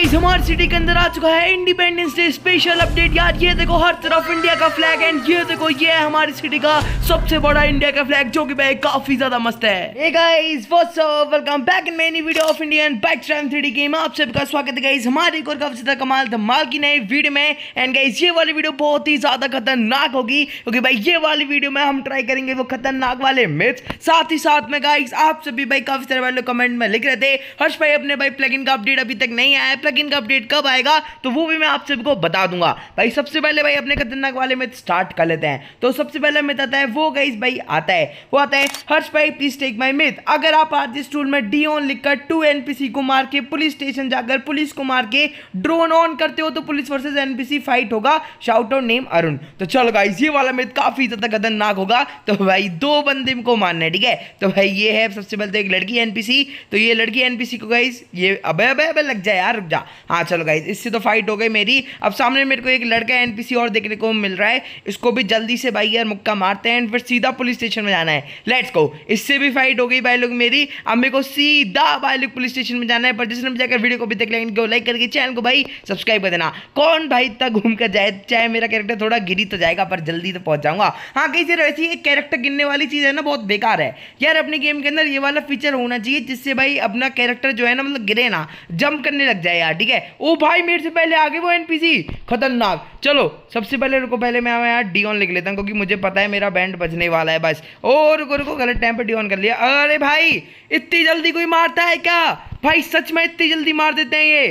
guys हमारे city के अंदर आ चुका है इंडिपेंडेंस डे स्पेशल अपडेट यार ये देखो हर तरफ इंडिया का फ्लैग एंड ये देखो ये है हमारी सिटी का सबसे बड़ा इंडिया का फ्लैग जो कि भाई काफी ज्यादा मस्त है hey guys what's up welcome back in many video of Indian bike driving 3D game आप सबका स्वागत है गाइस हमारे एक और काफी ज्यादा कमाल धमाल की नई वीडियो में एंड गाइस ये वाली वीडियो बहुत ही ज्यादा खतरनाक होगी क्योंकि भाई ये वाली वीडियो में हम ट्राई करेंगे वो खतरनाक वाले मिथ्स साथ ही साथ में गाइस आप सभी भाई काफी सारे वाले कमेंट में लिख रहे थे हर्ष भाई अपने भाई प्लगइन का अपडेट अभी तक नहीं आया प्लगइन का अपडेट कब आएगा तो वो भी मैं आप सबको बता दूंगा भाई सबसे पहले भाई अपने खतरनाक वाले में स्टार्ट कर लेते हैं तो सबसे पहले मित आता है वो गई भाई आता है वो आता है हर्ष भाई प्लीज टेक माई मित अगर आप आज इस टूल में डी ऑन लिखकर टू एन को मार के पुलिस स्टेशन जाकर पुलिस को मार के ड्रोन ऑन करते हो तो पुलिस वर्सेज एनपीसी फाइट होगा शाउट आउट नेम अरुण तो चलो गाइज ये वाला मित काफी ज्यादा खतरनाक होगा तो भाई दो बंदे को मानना है ठीक है तो भाई ये है सबसे पहले तो एक लड़की एनपीसी तो ये लड़की एनपीसी को गाइज ये अबे अबे अबे लग जाए यार जा हाँ चलो गाइज इससे तो फाइट हो गई मेरी अब सामने मेरे को एक लड़का एनपीसी और देखने को मिल रहा है इसको भी जल्दी से भाई यार मुक्का मारते हैं फिर सीधा पुलिस स्टेशन में जाना है लेट्स गो इससे भी फाइट हो गई भाई लोग मेरी अब मेरे को सीधा भाई लोग पुलिस स्टेशन में जाना है पर जिसने जाकर वीडियो को भी देख लेंगे लाइक करके चैनल को भाई सब्सक्राइब कर देना कौन भाई तक घूम कर जाए चाहे मेरा कैरेक्टर थोड़ा गिरी तो जाएगा पर जल्दी तो पहुंच जाऊंगा हाँ कहीं से ऐसी एक कैरेक्टर गिनने वाली चीज़ है ना बहुत बेकार है यार अपने गेम के अंदर ये वाला फीचर होना चाहिए जिससे भाई अपना कैरेक्टर जो है ना मतलब गिरे ना जंप करने लग जाए यार ठीक है ओ भाई मेरे से पहले आगे वो एन खतरनाक चलो सबसे पहले रुको पहले मैं यार डी ऑन लिख लेता हूँ क्योंकि मुझे पता है मेरा बैंड बजने वाला है बस और रुको रुको गलत टाइम पर डी ऑन कर लिया अरे भाई इतनी जल्दी कोई मारता है क्या भाई सच में इतनी जल्दी मार देते हैं ये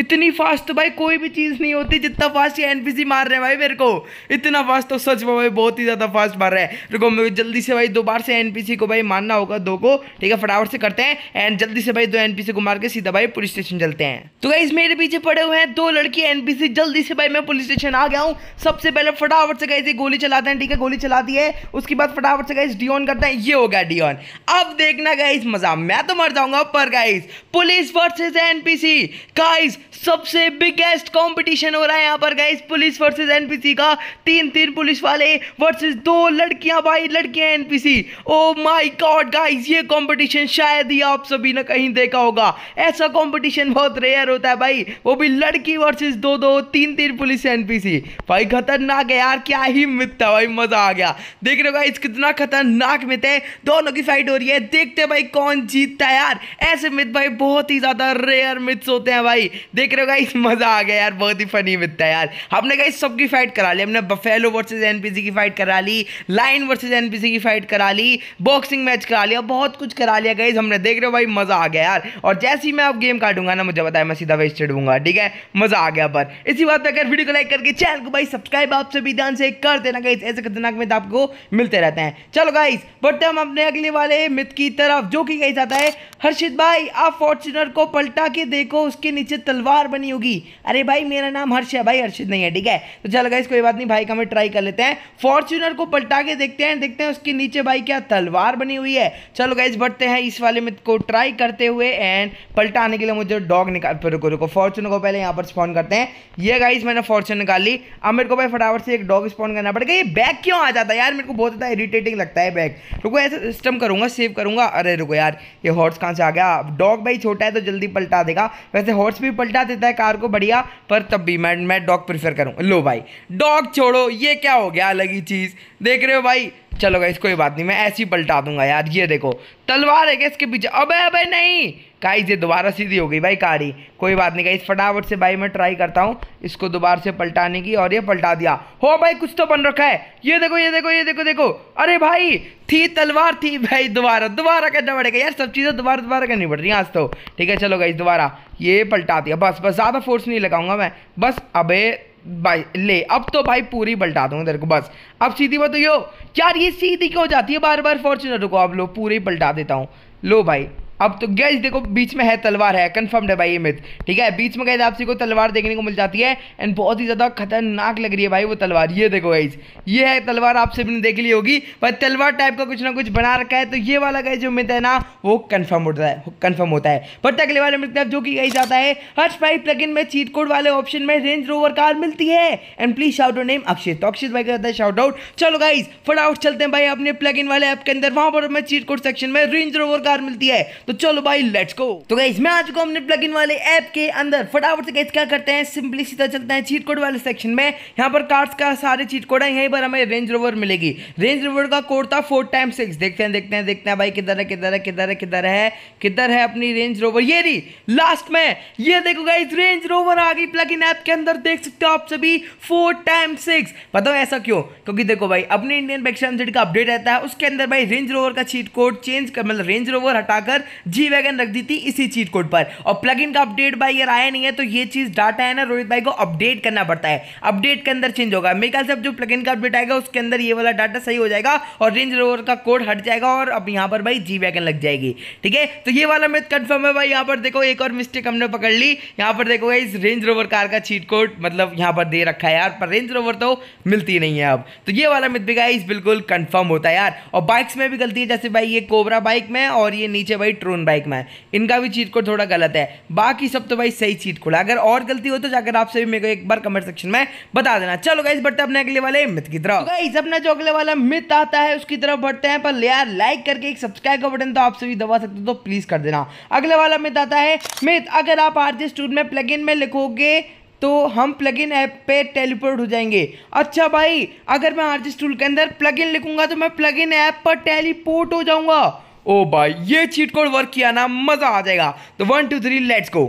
इतनी फास्ट तो भाई कोई भी चीज़ नहीं होती जितना फास्ट ये एनपीसी मार रहे हैं भाई मेरे को इतना फास्ट तो सच में भाई बहुत ही ज़्यादा फास्ट मार रहा है रुको मेरे जल्दी से भाई दो बार से एनपीसी को भाई मारना होगा दो को ठीक है फटाफट से करते हैं एंड जल्दी से भाई दो एनपीसी को मार के सीधा भाई पुलिस स्टेशन चलते हैं तो भाई मेरे पीछे पड़े हुए हैं दो लड़की एनपीसी जल्दी से भाई मैं पुलिस स्टेशन आ गया हूँ सबसे पहले फटाफट से गई गोली चलाते हैं ठीक है गोली चला दी है उसके बाद फटाफट से कहीं डीओन करते हैं ये हो गया डीओन अब देखना गाइस मजा मैं तो मर जाऊंगा पर guys police versus NPC guys सबसे बिगेस्ट कंपटीशन हो रहा है यहाँ पर गाइस पुलिस वर्सेस एनपीसी का तीन तीन पुलिस वाले वर्सेस दो लड़कियां भाई लड़कियां NPC oh my god guys ये कंपटीशन शायद ही आप सभी ने कहीं देखा होगा ऐसा कंपटीशन बहुत रेयर होता है भाई वो भी लड़की वर्सेस दो दो तीन तीन पुलिस एनपीसी भाई खतरनाक है यार क्या ही मित भाई मजा आ गया देख रहे हो गाइस कितना खतरनाक मित है दोनों की फाइट हो रही है देखते भाई कौन जीतता है यार ऐसे मित भाई बहुत ही ज्यादा रेयर मिथ्स होते हैं भाई देख रहे हो गाइस मजा आ गया यार बहुत ही फनी है यार हमने गाइस सबकी फाइट करा ली हमने बफेलो वर्सेस एनपीसी की फाइट करा ली लाइन वर्सेस एनपीसी की फाइट करा ली बॉक्सिंग मैच करा लिया बहुत कुछ करा लिया गाइस हमने देख रहे हो भाई मजा आ गया यार और जैसे ही मैं अब गेम काटूंगा ना मुझे बताया मैं सीधा वेस्टेड हूँगा ठीक है मजा आ गया पर इसी बात पर अगर वीडियो को लाइक करके चैनल को भाई सब्सक्राइब आप सभी ध्यान से कर देना गाइस ऐसे खतरनाक मित आपको मिलते रहते हैं चलो गाइस बढ़ते हम अपने अगले वाले मित की तरफ जो कि गाइस आता है हर्षित भाई आप फॉर्चुनर को पलटा के देखो उसके नीचे तलवार बार बनी होगी अरे भाई मेरा नाम हर्ष है भाई हर्षित नहीं है ठीक है तो चल गई कोई बात नहीं भाई का हमें ट्राई कर लेते हैं फॉर्चुनर को पलटा के देखते हैं देखते हैं उसके नीचे भाई क्या तलवार बनी हुई है चलो गाइज बढ़ते हैं इस वाले में को ट्राई करते हुए एंड पलटाने के लिए मुझे डॉग निकाल रुको रुको फॉर्चुनर को पहले यहाँ पर स्पॉन करते हैं ये गाइज मैंने फॉर्चुनर निकाल ली अब मेरे को भाई फटाफट से एक डॉग स्पॉन करना पड़ेगा ये बैग क्यों आ जाता है यार मेरे को बहुत ज़्यादा इरिटेटिंग लगता है बैग रुको ऐसा सिस्टम करूँगा सेव करूँगा अरे रुको यार ये हॉर्स कहाँ से आ गया डॉग भाई छोटा है तो जल्दी पलटा देगा वैसे हॉर्स भी पलटा अड्डा देता है कार को बढ़िया पर तब भी मैं मैं डॉग प्रीफर करूँ लो भाई डॉग छोड़ो ये क्या हो गया अलग ही चीज़ देख रहे हो भाई चलो गाइस कोई बात नहीं मैं ऐसे ही पलटा दूंगा यार ये देखो तलवार है इसके पीछे अबे अबे नहीं गाइस ये दोबारा सीधी हो गई भाई कारी कोई बात नहीं गाइस फटाफट से भाई मैं ट्राई करता हूँ इसको दोबारा से पलटाने की और ये पलटा दिया हो भाई कुछ तो बन रखा है ये देखो ये देखो ये देखो देखो अरे भाई थी तलवार थी भाई दोबारा दोबारा कहना पड़ेगा यार सब चीज़ें दोबारा दोबारा करनी पड़ रही आज तो ठीक है चलो गाइस दोबारा ये पलटा दिया बस बस ज़्यादा फोर्स नहीं लगाऊंगा मैं बस अबे भाई ले अब तो भाई पूरी पलटा दूंगा तेरे को बस अब सीधी बात तो यो यार ये सीधी क्यों हो जाती है बार बार फॉर्चुनर को अब लो पूरी पलटा देता हूँ लो भाई अब तो गैस देखो बीच में है तलवार है कन्फर्म्ड है भाई ये मिथ ठीक है बीच में गैस सी को तलवार देखने को मिल जाती है एंड बहुत ही ज़्यादा खतरनाक लग रही है भाई वो तलवार ये देखो गैस ये है तलवार आपसे भी देख ली होगी पर तलवार टाइप का कुछ ना कुछ बना रखा है तो ये वाला गैस जो मिथ है ना वो कन्फर्म होता है कन्फर्म होता है बट अगले वाले मिथ जो कि गई जाता है हर्ष भाई प्लग में चीट कोड वाले ऑप्शन में रेंज रोवर कार मिलती है and please shout out name Akshit तो अक्षित भाई कहता है शाउट आउट चलो गाइज फटाउट चलते हैं भाई अपने प्लग वाले ऐप के अंदर वहाँ पर चीट कोड सेक्शन में रेंज रोवर कार मिलती है तो चलो भाई लेट्स गो तो गाइस मैं आ चुका हूं अपने प्लगइन वाले ऐप के अंदर फटाफट से गाइस क्या करते हैं सिंपली सीधा चलते हैं चीट कोड वाले सेक्शन में यहां पर कार्ड्स का सारे चीट कोड है यहीं पर हमें रेंज रोवर मिलेगी रेंज रोवर का कोड था 4 टाइम 6 देखते हैं देखते हैं देखते हैं भाई किधर है किधर है किधर है किधर है किधर है अपनी रेंज रोवर ये रही लास्ट में ये देखो गाइस रेंज रोवर आ गई प्लग इन ऐप के अंदर देख सकते हो आप सभी 4 टाइम 6 बताओ ऐसा क्यों क्योंकि देखो भाई अपने इंडियन बैक्शन का अपडेट रहता है उसके अंदर भाई रेंज रोवर का चीट कोड चेंज कर मतलब रेंज रोवर हटाकर जी वैगन रख दी थी इसी चीट कोड पर और प्लग का अपडेट भाई यार आया नहीं है तो ये चीज़ डाटा है ना रोहित भाई को अपडेट करना पड़ता है अपडेट के अंदर चेंज होगा मेरे ख्याल से अब जो प्लग का अपडेट आएगा उसके अंदर ये वाला डाटा सही हो जाएगा और रेंज रोवर का कोड हट जाएगा और अब यहाँ पर भाई जी वैगन लग जाएगी ठीक है तो ये वाला मिथ कन्फर्म है भाई यहाँ पर देखो एक और मिस्टेक हमने पकड़ ली यहाँ पर देखो इस रेंज रोवर कार का चीट कोड मतलब यहाँ पर दे रखा है यार पर रेंज रोवर तो मिलती नहीं है अब तो ये वाला मिथ भी गाइस बिल्कुल कंफर्म होता है यार और बाइक्स में भी गलती है जैसे भाई ये कोबरा बाइक में और ये नीचे भाई पेट्रोन बाइक में इनका भी चीट कोड थोड़ा गलत है बाकी सब तो भाई सही चीट कोड अगर और गलती हो तो जाकर आपसे भी मेरे को एक बार कमेंट सेक्शन में बता देना चलो गाइस बढ़ते अपने अगले वाले मित की तरफ गाइस तो अपना जो अगले वाला मित आता है उसकी तरफ बढ़ते हैं पर यार लाइक करके एक सब्सक्राइब का बटन तो आप सभी दबा सकते हो तो प्लीज कर देना अगले वाला मित आता है मित अगर आप आरजे स्टूड में प्लग में लिखोगे तो हम प्लगइन ऐप पे टेलीपोर्ट हो जाएंगे अच्छा भाई अगर मैं आर्टिस्ट टूल के अंदर प्लगइन लिखूंगा तो मैं प्लगइन ऐप पर टेलीपोर्ट हो जाऊंगा ओ oh भाई ये चीट कोड वर्क किया ना मज़ा आ जाएगा तो one two three let's go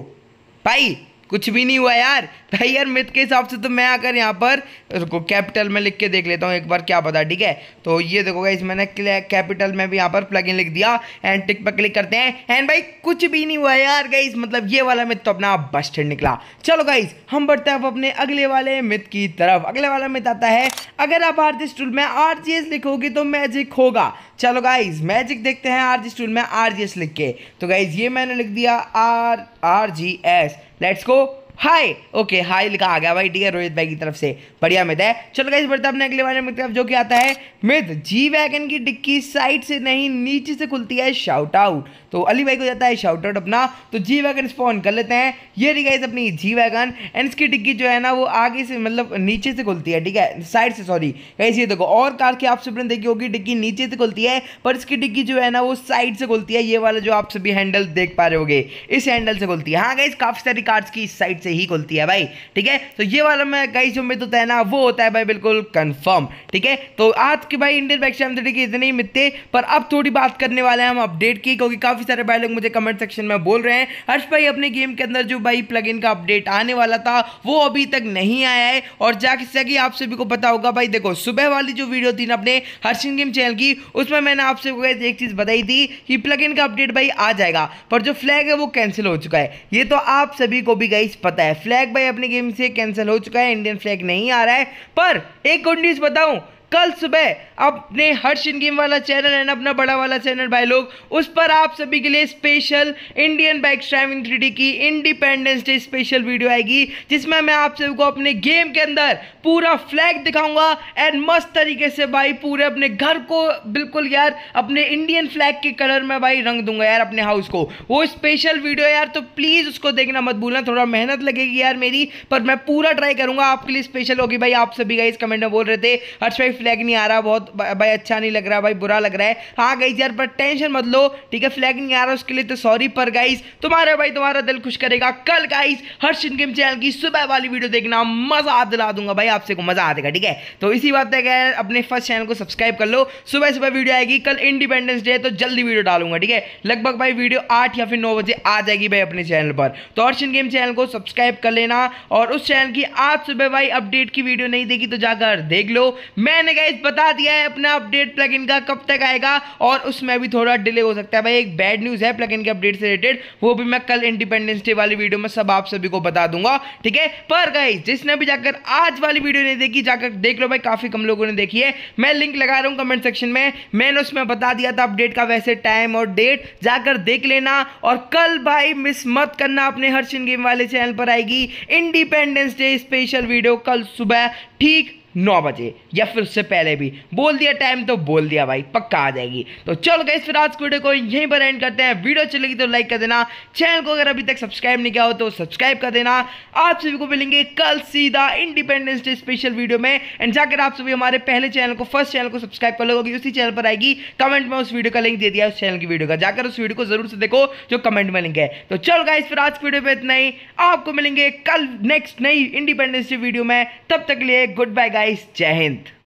भाई कुछ भी नहीं हुआ यार भाई यार मिथ के हिसाब से तो मैं आकर यहाँ पर रुको कैपिटल में लिख के देख लेता हूँ एक बार क्या पता ठीक है तो ये देखो इस मैंने कैपिटल में भी यहाँ पर प्लग इन लिख दिया एंड टिक पर क्लिक करते हैं एंड भाई कुछ भी नहीं हुआ यार गई मतलब ये वाला मिथ तो अपना बस्टेड निकला चलो गाइस हम बढ़ते हैं अब अपने अगले वाले मिथ की तरफ अगले वाला मिथ आता है अगर आप आर्टिस्ट टूल में आर लिखोगे तो मैजिक होगा चलो गाइज मैजिक देखते हैं आर जी स्टूल में आर जी एस लिख के तो गाइज ये मैंने लिख दिया R R G S let's go hi okay hi लिखा आ गया भाई ठीक है रोहित भाई की तरफ से बढ़िया मित है चलो गाइस बढ़ते अपने अगले वाले में जो कि आता है मित जी वैगन की डिक्की साइड से नहीं नीचे से खुलती है शाउट आउट तो अली भाई को जाता है शाउट आउट अपना तो जी वैगन स्पॉन कर लेते हैं ये रही गाइस अपनी जी वैगन एंड इसकी डिक्की जो है ना वो आगे से मतलब नीचे से खुलती है ठीक है साइड से सॉरी गाइस ये देखो और कार की आप सबने देखी होगी डिक्की नीचे से खुलती है पर इसकी डिक्की जो है ना वो साइड से खुलती है ये वाला जो आप सभी हैंडल देख पा रहे हो इस हैंडल से खुलती है हाँ गाइस काफ़ी सारी कार्स की साइड से ही खुलती है भाई ठीक है तो ये वाला मैं कई जो मित्र होता है ना वो होता है भाई बिल्कुल कंफर्म ठीक है तो आज की भाई इंडियन बैक स्टैम की इतने ही मिलते पर अब थोड़ी बात करने वाले हैं हम अपडेट की क्योंकि काफ़ी सारे भाई लोग मुझे कमेंट सेक्शन में बोल रहे हैं हर्ष भाई अपने गेम के अंदर जो भाई प्लग का अपडेट आने वाला था वो अभी तक नहीं आया है और जैसे कि आप सभी को पता होगा भाई देखो सुबह वाली जो वीडियो थी ना अपने हर्षिन गेम चैनल की उसमें मैंने आपसे एक चीज़ बताई थी कि प्लग का अपडेट भाई आ जाएगा पर जो फ्लैग है वो कैंसिल हो चुका है ये तो आप सभी को भी गई पता आता है फ्लैग भाई अपनी गेम से कैंसिल हो चुका है इंडियन फ्लैग नहीं आ रहा है पर एक गुड न्यूज़ बताऊं कल सुबह अपने हर्षिन गेम वाला चैनल एंड अपना बड़ा वाला चैनल भाई लोग उस पर आप सभी के लिए special Indian bike driving three की इंडिपेंडेंस डे स्पेशल वीडियो आएगी जिसमें मैं आप सभी को अपने गेम के अंदर पूरा फ्लैग दिखाऊंगा एंड मस्त तरीके से भाई पूरे अपने घर को बिल्कुल यार अपने इंडियन फ्लैग के कलर में भाई रंग दूंगा यार अपने हाउस को वो स्पेशल वीडियो यार तो प्लीज़ उसको देखना मत भूलना थोड़ा मेहनत लगेगी यार मेरी पर मैं पूरा ट्राई करूंगा आपके लिए स्पेशल होगी भाई आप सभी का इस कमेंट में बोल रहे थे हर्ष भाई भाई फ्लैग नहीं आ रहा बहुत भाई अच्छा नहीं लग रहा भाई बुरा लग रहा है हाँ गाइज यार पर टेंशन मत लो ठीक है फ्लैग नहीं आ रहा उसके लिए तो सॉरी पर गाइज तुम्हारा भाई तुम्हारा दिल खुश करेगा कल गाइज हर हर्षिन गेम चैनल की सुबह वाली वीडियो देखना मजा आप दिला दूंगा भाई आपसे को मजा आ देगा ठीक है तो इसी बात है अपने फर्स्ट चैनल को सब्सक्राइब कर लो सुबह सुबह वीडियो आएगी कल इंडिपेंडेंस डे तो जल्दी वीडियो डालूंगा ठीक है लगभग भाई वीडियो आठ या फिर नौ बजे आ जाएगी भाई अपने चैनल पर तो हर हर्षिन गेम चैनल को सब्सक्राइब कर लेना और उस चैनल की आज सुबह भाई अपडेट की वीडियो नहीं देगी तो जाकर देख लो मैं मैंने गाइज बता दिया है अपना अपडेट प्लगइन का कब तक आएगा और उसमें भी थोड़ा डिले हो सकता है भाई एक बैड न्यूज़ है प्लगइन के अपडेट से रिलेटेड वो भी मैं कल इंडिपेंडेंस डे वाली वीडियो में सब आप सभी को बता दूंगा ठीक है पर गाइज जिसने भी जाकर आज वाली वीडियो नहीं देखी जाकर देख लो भाई काफ़ी कम लोगों ने देखी है मैं लिंक लगा रहा हूँ कमेंट सेक्शन में मैंने उसमें बता दिया था अपडेट का वैसे टाइम और डेट जाकर देख लेना और कल भाई मिस मत करना अपने हर्षिन गेम वाले चैनल पर आएगी इंडिपेंडेंस डे स्पेशल वीडियो कल सुबह ठीक नौ बजे या फिर उससे पहले भी बोल दिया टाइम तो बोल दिया भाई पक्का आ जाएगी तो चलो गई फिर आज वीडियो को यहीं पर एंड करते हैं वीडियो चलेगी तो लाइक कर देना चैनल को अगर अभी तक सब्सक्राइब नहीं किया हो तो सब्सक्राइब कर देना आप सभी को मिलेंगे कल सीधा इंडिपेंडेंस डे स्पेशल वीडियो में एंड जाकर आप सभी हमारे पहले चैनल को फर्स्ट चैनल को सब्सक्राइब कर कि उसी चैनल पर आएगी कमेंट में उस वीडियो का लिंक दे दिया उस चैनल की वीडियो का जाकर उस वीडियो को जरूर से देखो जो कमेंट में लिंक है तो चलो गए फिर आज वीडियो पर इतना ही आपको मिलेंगे कल नेक्स्ट नई इंडिपेंडेंस डे वीडियो में तब तक लिए गुड बाय गाय गाइस जय हिंद